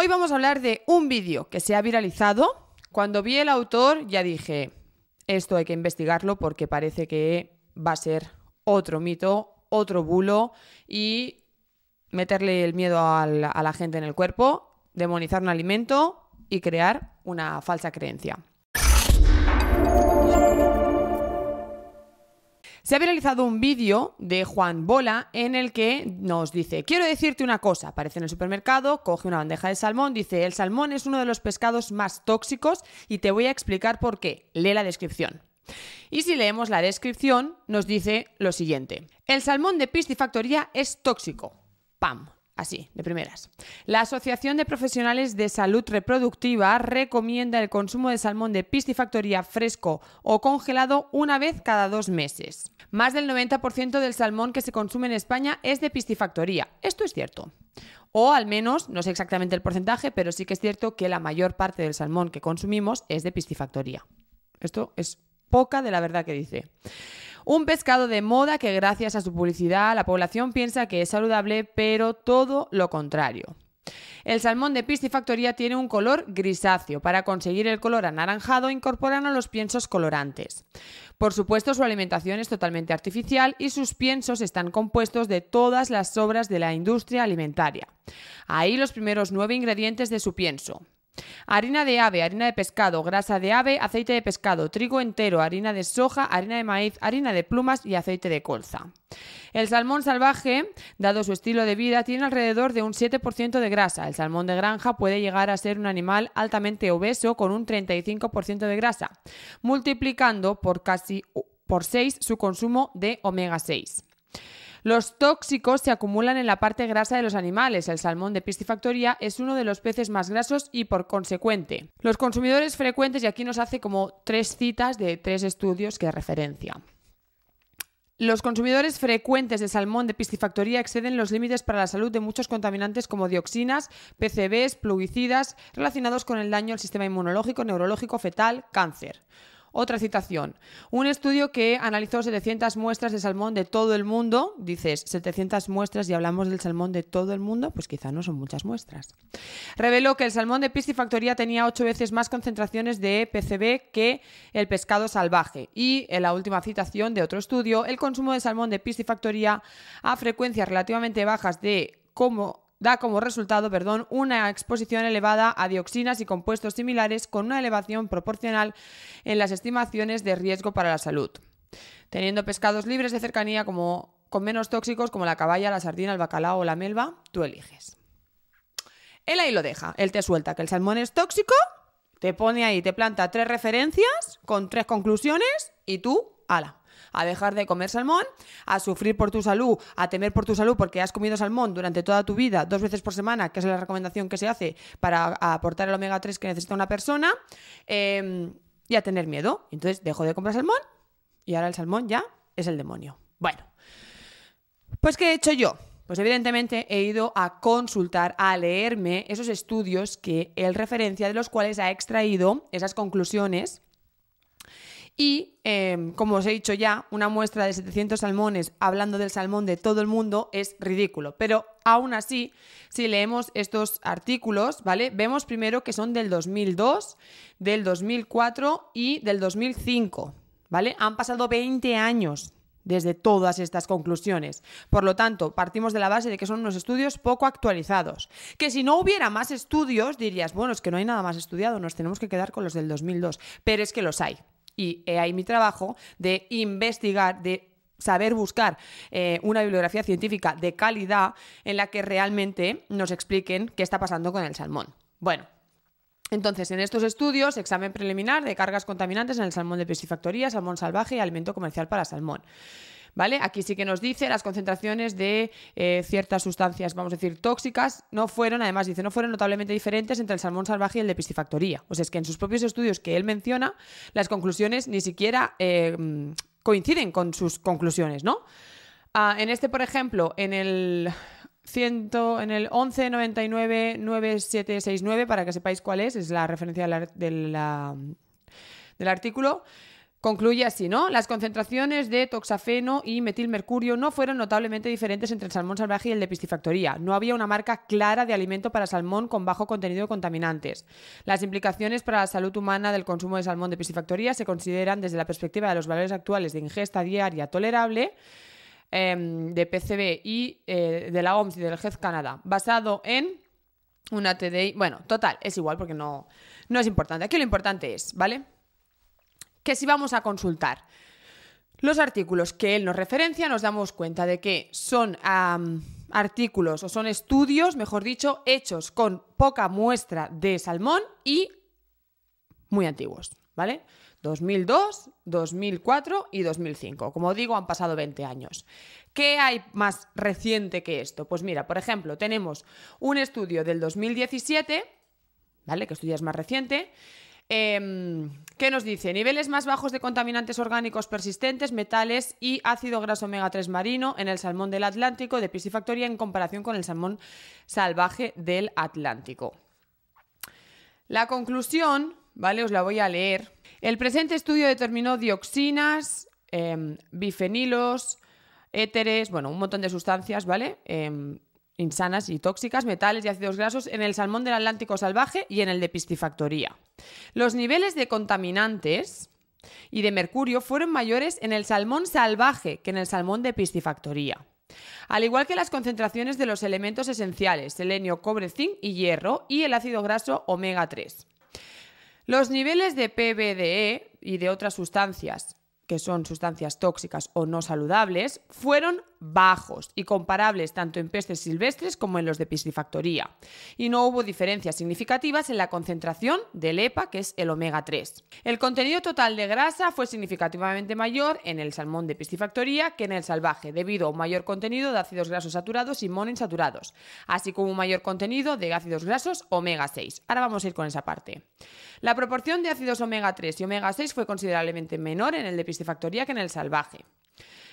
Hoy vamos a hablar de un vídeo que se ha viralizado. Cuando vi el autor ya dije, esto hay que investigarlo porque parece que va a ser otro mito, otro bulo y meterle el miedo a la, gente en el cuerpo, demonizar un alimento y crear una falsa creencia. Se ha realizado un vídeo de Juan Bola en el que nos dice, quiero decirte una cosa, aparece en el supermercado, coge una bandeja de salmón, dice, el salmón es uno de los pescados más tóxicos y te voy a explicar por qué. Lee la descripción. Y si leemos la descripción, nos dice lo siguiente. El salmón de piscifactoría es tóxico. ¡Pam! Así, de primeras. La Asociación de Profesionales de Salud Reproductiva recomienda el consumo de salmón de piscifactoría fresco o congelado una vez cada dos meses. Más del 90% del salmón que se consume en España es de piscifactoría. Esto es cierto. O al menos, no sé exactamente el porcentaje, pero sí que es cierto que la mayor parte del salmón que consumimos es de piscifactoría. Esto es poca de la verdad que dice. Un pescado de moda que gracias a su publicidad la población piensa que es saludable, pero todo lo contrario. El salmón de Piscifactoría tiene un color grisáceo. Para conseguir el color anaranjado incorporan a los piensos colorantes. Por supuesto, su alimentación es totalmente artificial y sus piensos están compuestos de todas las obras de la industria alimentaria. Ahí los primeros nueve ingredientes de su pienso. Harina de ave, harina de pescado, grasa de ave, aceite de pescado, trigo entero, harina de soja, harina de maíz, harina de plumas y aceite de colza. El salmón salvaje, dado su estilo de vida, tiene alrededor de un 7% de grasa. El salmón de granja puede llegar a ser un animal altamente obeso con un 35% de grasa, multiplicando por casi por 6 su consumo de omega 6. Los tóxicos se acumulan en la parte grasa de los animales. El salmón de piscifactoría es uno de los peces más grasos y por consecuente. Los consumidores frecuentes, y aquí nos hace como tres citas de tres estudios que referencia. Los consumidores frecuentes de salmón de piscifactoría exceden los límites para la salud de muchos contaminantes como dioxinas, PCBs, plaguicidas, relacionados con el daño al sistema inmunológico, neurológico, fetal, cáncer. Otra citación. Un estudio que analizó 700 muestras de salmón de todo el mundo. Dices, 700 muestras y hablamos del salmón de todo el mundo, pues quizá no son muchas muestras. Reveló que el salmón de piscifactoría tenía 8 veces más concentraciones de PCB que el pescado salvaje. Y en la última citación de otro estudio, el consumo de salmón de piscifactoría a frecuencias relativamente bajas de como da como resultado perdón, una exposición elevada a dioxinas y compuestos similares con una elevación proporcional en las estimaciones de riesgo para la salud, teniendo pescados libres de cercanía como, con menos tóxicos como la caballa, la sardina, el bacalao o la melva, tú eliges. Él ahí lo deja, él te suelta que el salmón es tóxico, te pone ahí, te planta tres referencias con tres conclusiones y tú, ala, a dejar de comer salmón, a sufrir por tu salud, a temer por tu salud porque has comido salmón durante toda tu vida, dos veces por semana, que es la recomendación que se hace para aportar el omega 3 que necesita una persona, em, y a tener miedo. Entonces dejo de comprar salmón y ahora el salmón ya es el demonio. Bueno, pues ¿qué he hecho yo? Pues evidentemente he ido a consultar, a leerme esos estudios que él referencia, de los cuales ha extraído esas conclusiones y, em, como os he dicho ya, una muestra de 700 salmones hablando del salmón de todo el mundo es ridículo. Pero aún así, si leemos estos artículos, ¿vale? Vemos primero que son del 2002, del 2004 y del 2005, ¿vale? Han pasado 20 años desde todas estas conclusiones. Por lo tanto, partimos de la base de que son unos estudios poco actualizados. Que si no hubiera más estudios, dirías, bueno, es que no hay nada más estudiado, nos tenemos que quedar con los del 2002, pero es que los hay y ahí mi trabajo de investigar, de saber buscar eh, una bibliografía científica de calidad en la que realmente nos expliquen qué está pasando con el salmón. Bueno, entonces, en estos estudios, examen preliminar de cargas contaminantes en el salmón de piscifactoría, salmón salvaje y alimento comercial para salmón. ¿vale? Aquí sí que nos dice las concentraciones de eh, ciertas sustancias, vamos a decir, tóxicas, no fueron, además dice, no fueron notablemente diferentes entre el salmón salvaje y el de piscifactoría. O sea, es que en sus propios estudios que él menciona, las conclusiones ni siquiera eh, coinciden con sus conclusiones, ¿no? Ah, en este, por ejemplo, en el... 100, en el 11999769, para que sepáis cuál es, es la referencia del artículo, Concluye así, ¿no? Las concentraciones de toxafeno y metilmercurio no fueron notablemente diferentes entre el salmón salvaje y el de piscifactoría. No había una marca clara de alimento para salmón con bajo contenido de contaminantes. Las implicaciones para la salud humana del consumo de salmón de piscifactoría se consideran desde la perspectiva de los valores actuales de ingesta diaria tolerable em, de PCB y eh, de la OMS y del GEZ Canadá, basado en una TDI. Bueno, total, es igual porque no, no es importante. Aquí lo importante es, ¿vale? que si vamos a consultar los artículos que él nos referencia, nos damos cuenta de que son artículos o son estudios, mejor dicho, hechos con poca muestra de salmón y muy antiguos, ¿vale? 2002, 2004 y 2005. Como digo, han pasado 20 años. ¿Qué hay más reciente que esto? Pues mira, por ejemplo, tenemos un estudio del 2017, ¿vale? Que ya es más reciente, Em, ¿Qué nos dice? Niveles más bajos de contaminantes orgánicos persistentes, metales y ácido graso omega 3 marino en el salmón del Atlántico de piscifactoría en comparación con el salmón salvaje del Atlántico. La conclusión, ¿vale? Os la voy a leer. El presente estudio determinó dioxinas, em, bifenilos, éteres, bueno, un montón de sustancias, ¿vale? Em, insanas y tóxicas, metales y ácidos grasos en el salmón del Atlántico salvaje y en el de piscifactoría. Los niveles de contaminantes y de mercurio fueron mayores en el salmón salvaje que en el salmón de piscifactoría. Al igual que las concentraciones de los elementos esenciales, selenio, cobre, zinc y hierro, y el ácido graso omega 3. Los niveles de PBDE y de otras sustancias que son sustancias tóxicas o no saludables, fueron bajos y comparables tanto en peces silvestres como en los de piscifactoría. Y no hubo diferencias significativas en la concentración del EPA, que es el omega 3. El contenido total de grasa fue significativamente mayor en el salmón de piscifactoría que en el salvaje, debido a un mayor contenido de ácidos grasos saturados y monoinsaturados, así como un mayor contenido de ácidos grasos omega 6. Ahora vamos a ir con esa parte. La proporción de ácidos omega 3 y omega 6 fue considerablemente menor en el de piscifactoría que en el salvaje.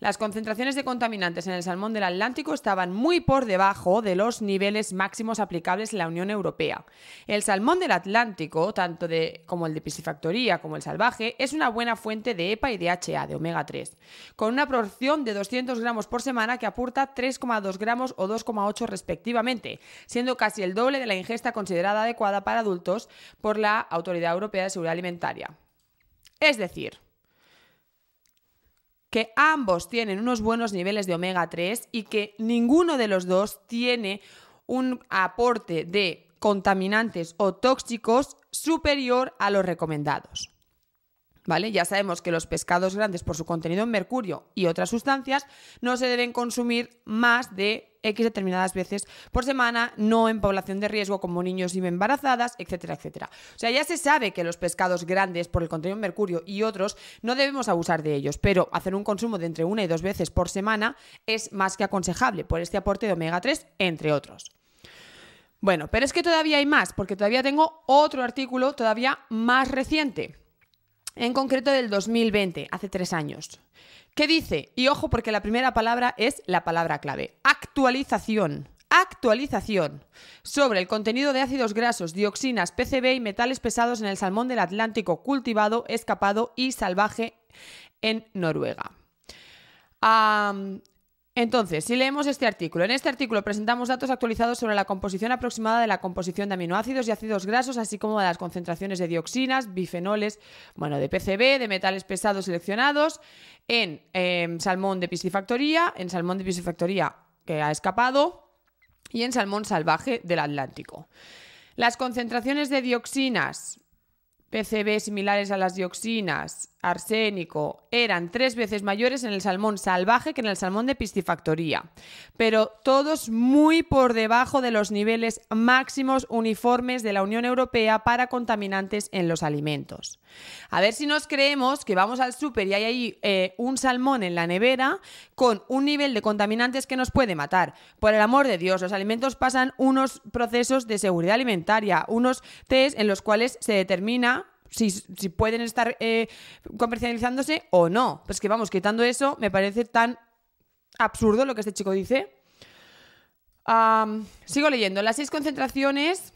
Las concentraciones de contaminantes en el salmón del Atlántico estaban muy por debajo de los niveles máximos aplicables en la Unión Europea. El salmón del Atlántico, tanto de, como el de piscifactoría como el salvaje, es una buena fuente de EPA y DHA, de omega 3, con una proporción de 200 gramos por semana que aporta 3,2 gramos o 2,8 respectivamente, siendo casi el doble de la ingesta considerada adecuada para adultos por la Autoridad Europea de Seguridad Alimentaria. Es decir, que ambos tienen unos buenos niveles de omega 3 y que ninguno de los dos tiene un aporte de contaminantes o tóxicos superior a los recomendados. ¿Vale? Ya sabemos que los pescados grandes por su contenido en mercurio y otras sustancias no se deben consumir más de X determinadas veces por semana, no en población de riesgo como niños y embarazadas, etcétera, etcétera. O sea, ya se sabe que los pescados grandes por el contenido en mercurio y otros no debemos abusar de ellos, pero hacer un consumo de entre una y dos veces por semana es más que aconsejable por este aporte de omega 3, entre otros. Bueno, pero es que todavía hay más, porque todavía tengo otro artículo todavía más reciente en concreto del 2020, hace tres años. ¿Qué dice? Y ojo porque la primera palabra es la palabra clave, actualización. Actualización sobre el contenido de ácidos grasos, dioxinas, PCB y metales pesados en el salmón del Atlántico cultivado, escapado y salvaje en Noruega. Entonces, si leemos este artículo, en este artículo presentamos datos actualizados sobre la composición aproximada de la composición de aminoácidos y ácidos grasos, así como de las concentraciones de dioxinas, bifenoles, bueno, de PCB, de metales pesados seleccionados, en em, salmón de piscifactoría, en salmón de piscifactoría que ha escapado y en salmón salvaje del Atlántico. Las concentraciones de dioxinas, PCB similares a las dioxinas arsénico eran tres veces mayores en el salmón salvaje que en el salmón de piscifactoría, pero todos muy por debajo de los niveles máximos uniformes de la Unión Europea para contaminantes en los alimentos. A ver si nos creemos que vamos al súper y hay ahí eh, un salmón en la nevera con un nivel de contaminantes que nos puede matar. Por el amor de Dios, los alimentos pasan unos procesos de seguridad alimentaria, unos test en los cuales se determina si, pueden estar eh, comercializándose o no. Pues que vamos, quitando eso, me parece tan absurdo lo que este chico dice. sigo leyendo. Las seis concentraciones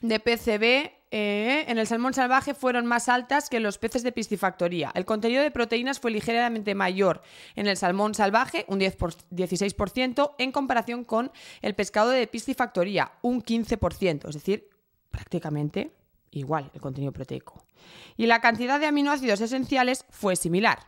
de PCB eh, en el salmón salvaje fueron más altas que en los peces de piscifactoría. El contenido de proteínas fue ligeramente mayor en el salmón salvaje, un 16%, en comparación con el pescado de piscifactoría, un 15%, es decir, prácticamente igual el contenido proteico. Y la cantidad de aminoácidos esenciales fue similar.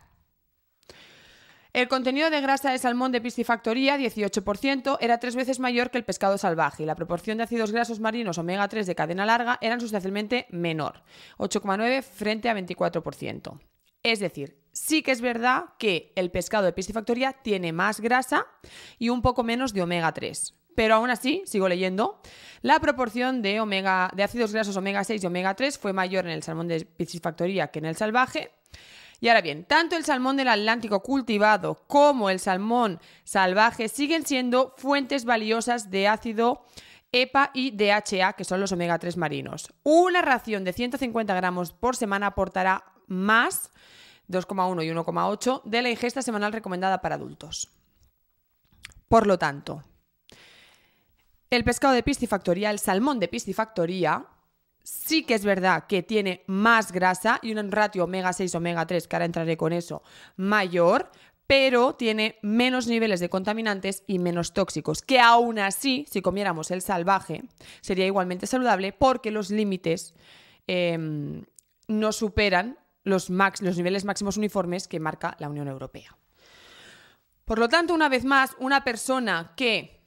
El contenido de grasa de salmón de piscifactoría, 18%, era tres veces mayor que el pescado salvaje y la proporción de ácidos grasos marinos omega 3 de cadena larga eran sustancialmente menor, 8,9 frente a 24%. Es decir, sí que es verdad que el pescado de piscifactoría tiene más grasa y un poco menos de omega 3 pero aún así, sigo leyendo, la proporción de, omega, de ácidos grasos omega 6 y omega 3 fue mayor en el salmón de piscifactoría que en el salvaje. Y ahora bien, tanto el salmón del Atlántico cultivado como el salmón salvaje siguen siendo fuentes valiosas de ácido EPA y DHA, que son los omega 3 marinos. Una ración de 150 gramos por semana aportará más, 2,1 y 1,8, de la ingesta semanal recomendada para adultos. Por lo tanto, el pescado de piscifactoría, el salmón de piscifactoría, sí que es verdad que tiene más grasa y un ratio omega 6, omega 3, que ahora entraré con eso, mayor, pero tiene menos niveles de contaminantes y menos tóxicos, que aún así, si comiéramos el salvaje, sería igualmente saludable porque los límites em, no superan los, los niveles máximos uniformes que marca la Unión Europea. Por lo tanto, una vez más, una persona que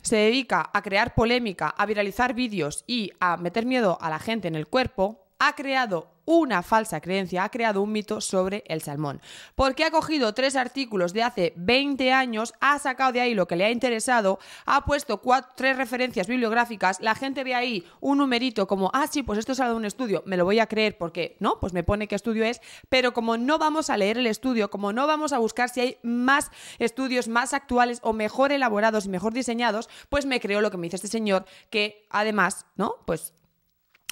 se dedica a crear polémica, a viralizar vídeos y a meter miedo a la gente en el cuerpo, ha creado una falsa creencia, ha creado un mito sobre el salmón. Porque ha cogido tres artículos de hace 20 años, ha sacado de ahí lo que le ha interesado, ha puesto cuatro, tres referencias bibliográficas, la gente ve ahí un numerito como, ah, sí, pues esto es algo de un estudio, me lo voy a creer porque, no, pues me pone qué estudio es, pero como no vamos a leer el estudio, como no vamos a buscar si hay más estudios más actuales o mejor elaborados y mejor diseñados, pues me creo lo que me dice este señor, que además, ¿no? Pues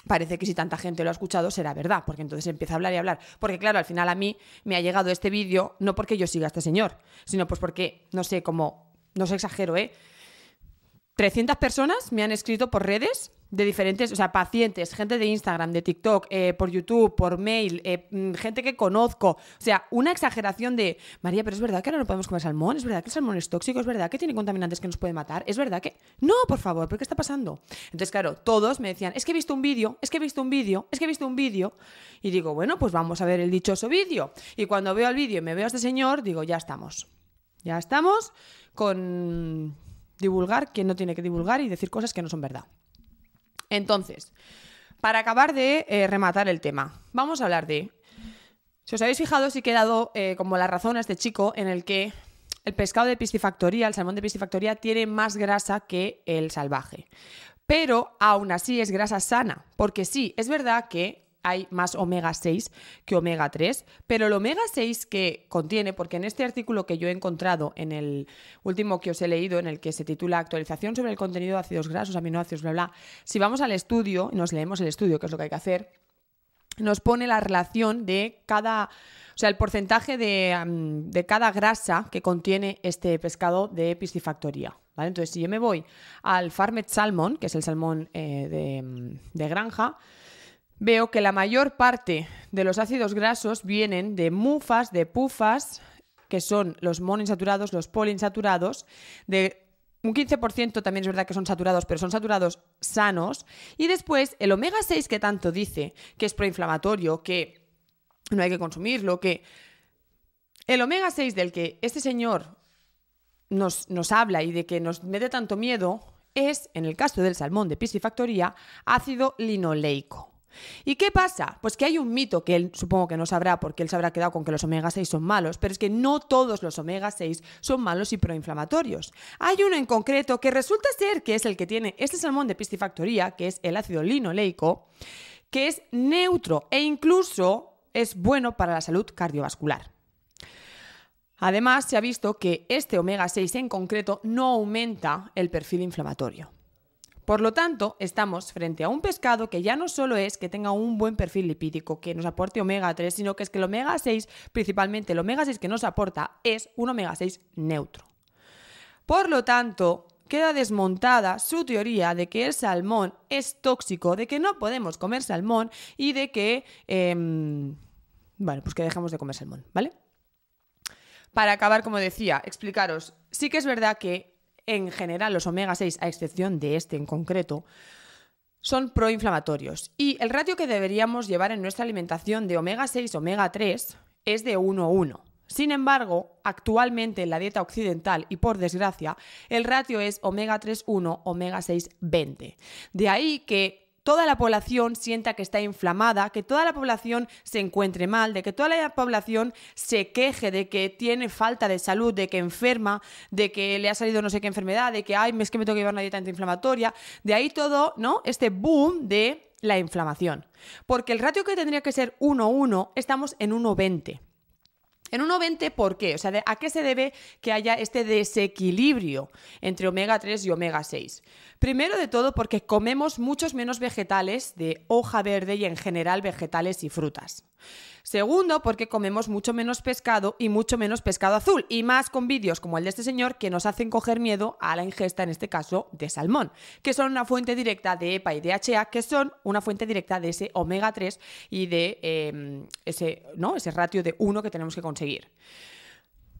parece que si tanta gente lo ha escuchado será verdad, porque entonces empieza a hablar y hablar. Porque claro, al final a mí me ha llegado este vídeo no porque yo siga a este señor, sino pues porque, no sé, como, no se exagero, ¿eh? 300 personas me han escrito por redes de diferentes, o sea, pacientes, gente de Instagram, de TikTok, eh, por YouTube, por mail, eh, mm, gente que conozco. O sea, una exageración de, María, pero es verdad que ahora no podemos comer salmón, es verdad que el salmón es tóxico, es verdad que tiene contaminantes que nos pueden matar, es verdad que... No, por favor, ¿pero qué está pasando? Entonces, claro, todos me decían, es que he visto un vídeo, es que he visto un vídeo, es que he visto un vídeo. Y digo, bueno, pues vamos a ver el dichoso vídeo. Y cuando veo el vídeo y me veo a este señor, digo, ya estamos. Ya estamos con divulgar quien no tiene que divulgar y decir cosas que no son verdad. Entonces, para acabar de eh, rematar el tema, vamos a hablar de. Si os habéis fijado, sí que he dado eh, como la razón a este chico en el que el pescado de piscifactoría, el salmón de piscifactoría, tiene más grasa que el salvaje. Pero aún así es grasa sana, porque sí, es verdad que hay más omega 6 que omega 3, pero el omega 6 que contiene, porque en este artículo que yo he encontrado, en el último que os he leído, en el que se titula Actualización sobre el contenido de ácidos grasos, aminoácidos, bla, bla, si vamos al estudio, nos leemos el estudio, que es lo que hay que hacer, nos pone la relación de cada, o sea, el porcentaje de, cada grasa que contiene este pescado de piscifactoría. ¿vale? Entonces, si yo me voy al farmed salmon, que es el salmón eh, de, de granja, veo que la mayor parte de los ácidos grasos vienen de mufas, de pufas, que son los monoinsaturados, los poliinsaturados, de un 15% también es verdad que son saturados, pero son saturados sanos. Y después el omega 6 que tanto dice, que es proinflamatorio, que no hay que consumirlo, que... El omega 6 del que este señor nos, nos habla y de que nos mete tanto miedo es, en el caso del salmón de piscifactoría, ácido linoleico. ¿Y qué pasa? Pues que hay un mito que él supongo que no sabrá porque él se habrá quedado con que los omega 6 son malos, pero es que no todos los omega 6 son malos y proinflamatorios. Hay uno en concreto que resulta ser que es el que tiene este salmón de pistifactoría, que es el ácido linoleico, que es neutro e incluso es bueno para la salud cardiovascular. Además, se ha visto que este omega 6 en concreto no aumenta el perfil inflamatorio. Por lo tanto, estamos frente a un pescado que ya no solo es que tenga un buen perfil lipídico, que nos aporte omega 3, sino que es que el omega 6, principalmente el omega 6 que nos aporta, es un omega 6 neutro. Por lo tanto, queda desmontada su teoría de que el salmón es tóxico, de que no podemos comer salmón y de que... Em, bueno, pues que dejamos de comer salmón, ¿vale? Para acabar, como decía, explicaros, sí que es verdad que en general, los omega 6, a excepción de este en concreto, son proinflamatorios. Y el ratio que deberíamos llevar en nuestra alimentación de omega 6, omega 3 es de 1-1. Sin embargo, actualmente en la dieta occidental y por desgracia, el ratio es omega 3-1, omega 6-20. De ahí que toda la población sienta que está inflamada, que toda la población se encuentre mal, de que toda la población se queje de que tiene falta de salud, de que enferma, de que le ha salido no sé qué enfermedad, de que, ay, es que me tengo que llevar una dieta antiinflamatoria. De ahí todo, ¿no? Este boom de la inflamación. Porque el ratio que tendría que ser 1-1, estamos en 1-20. En 1,20, ¿por qué? O sea, ¿a qué se debe que haya este desequilibrio entre omega 3 y omega 6? Primero de todo, porque comemos muchos menos vegetales de hoja verde y en general vegetales y frutas. Segundo, porque comemos mucho menos pescado y mucho menos pescado azul, y más con vídeos como el de este señor que nos hacen coger miedo a la ingesta, en este caso, de salmón, que son una fuente directa de EPA y DHA, que son una fuente directa de ese omega 3 y de em, ese, ¿no? ese ratio de 1 que tenemos que conseguir.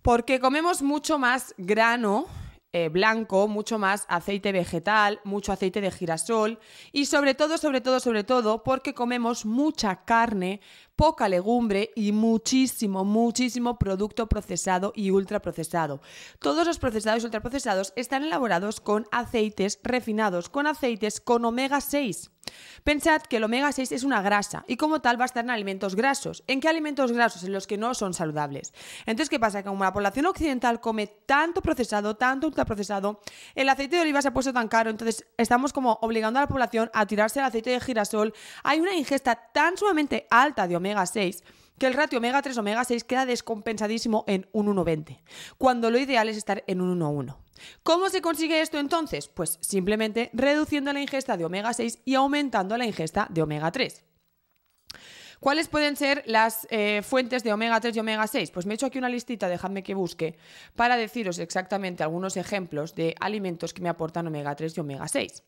Porque comemos mucho más grano eh, blanco, mucho más aceite vegetal, mucho aceite de girasol y sobre todo, sobre todo, sobre todo, porque comemos mucha carne, poca legumbre y muchísimo, muchísimo producto procesado y ultraprocesado. Todos los procesados y ultraprocesados están elaborados con aceites refinados, con aceites con omega 6. Pensad que el omega 6 es una grasa y como tal va a estar en alimentos grasos. ¿En qué alimentos grasos? En los que no son saludables. Entonces, ¿qué pasa? Que como la población occidental come tanto procesado, tanto ultraprocesado, el aceite de oliva se ha puesto tan caro, entonces estamos como obligando a la población a tirarse el aceite de girasol. Hay una ingesta tan sumamente alta de omega omega 6, que el ratio omega 3 omega 6 queda descompensadísimo en un 1,20, cuando lo ideal es estar en un 1,1. ¿Cómo se consigue esto entonces? Pues simplemente reduciendo la ingesta de omega 6 y aumentando la ingesta de omega 3. ¿Cuáles pueden ser las eh, fuentes de omega 3 y omega 6? Pues me he hecho aquí una listita, dejadme que busque, para deciros exactamente algunos ejemplos de alimentos que me aportan omega 3 y omega 6.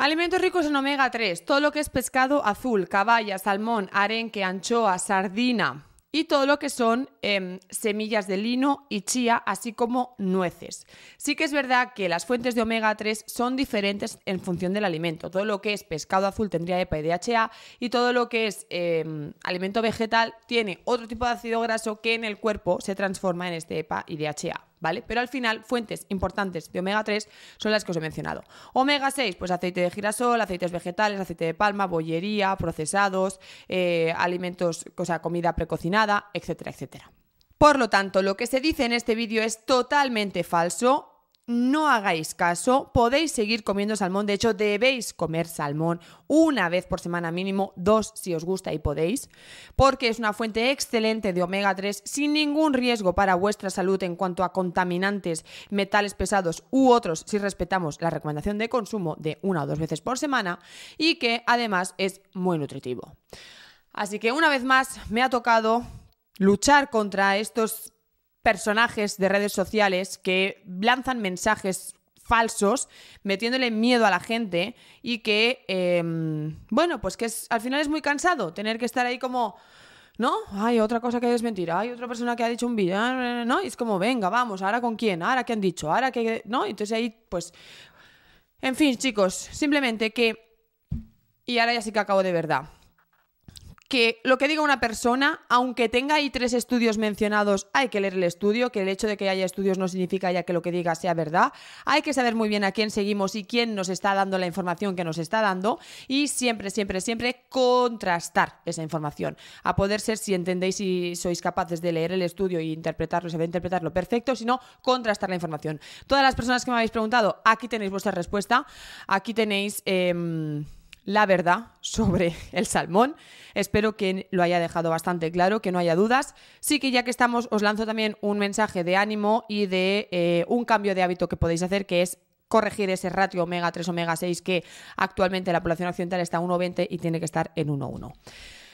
Alimentos ricos en omega 3, todo lo que es pescado azul, caballa, salmón, arenque, anchoa, sardina y todo lo que son em, semillas de lino y chía, así como nueces. Sí que es verdad que las fuentes de omega 3 son diferentes en función del alimento. Todo lo que es pescado azul tendría EPA y DHA y todo lo que es em, alimento vegetal tiene otro tipo de ácido graso que en el cuerpo se transforma en este EPA y DHA. ¿vale? Pero al final, fuentes importantes de omega 3 son las que os he mencionado. Omega 6, pues aceite de girasol, aceites vegetales, aceite de palma, bollería, procesados, eh, alimentos, o sea, comida precocinada, etcétera, etcétera. Por lo tanto, lo que se dice en este vídeo es totalmente falso no hagáis caso, podéis seguir comiendo salmón, de hecho debéis comer salmón una vez por semana mínimo, dos si os gusta y podéis, porque es una fuente excelente de omega 3 sin ningún riesgo para vuestra salud en cuanto a contaminantes, metales pesados u otros si respetamos la recomendación de consumo de una o dos veces por semana y que además es muy nutritivo. Así que una vez más me ha tocado luchar contra estos personajes de redes sociales que lanzan mensajes falsos, metiéndole miedo a la gente y que, em, bueno, pues que es, al final es muy cansado tener que estar ahí como, ¿no? Hay otra cosa que mentira hay otra persona que ha dicho un vídeo, ah, ¿no? es como, venga, vamos, ahora con quién, ahora qué han dicho, ahora que ¿no? Entonces ahí, pues, en fin, chicos, simplemente que, y ahora ya sí que acabo de verdad que lo que diga una persona, aunque tenga ahí tres estudios mencionados, hay que leer el estudio, que el hecho de que haya estudios no significa ya que lo que diga sea verdad. Hay que saber muy bien a quién seguimos y quién nos está dando la información que nos está dando y siempre, siempre, siempre contrastar esa información. A poder ser, si entendéis y sois capaces de leer el estudio e interpretarlo, se a interpretarlo perfecto, sino contrastar la información. Todas las personas que me habéis preguntado, aquí tenéis vuestra respuesta, aquí tenéis... Em, la verdad sobre el salmón. Espero que lo haya dejado bastante claro, que no haya dudas. Sí que ya que estamos, os lanzo también un mensaje de ánimo y de eh, un cambio de hábito que podéis hacer, que es corregir ese ratio omega 3 omega 6 que actualmente la población occidental está a 1,20 y tiene que estar en 1,1.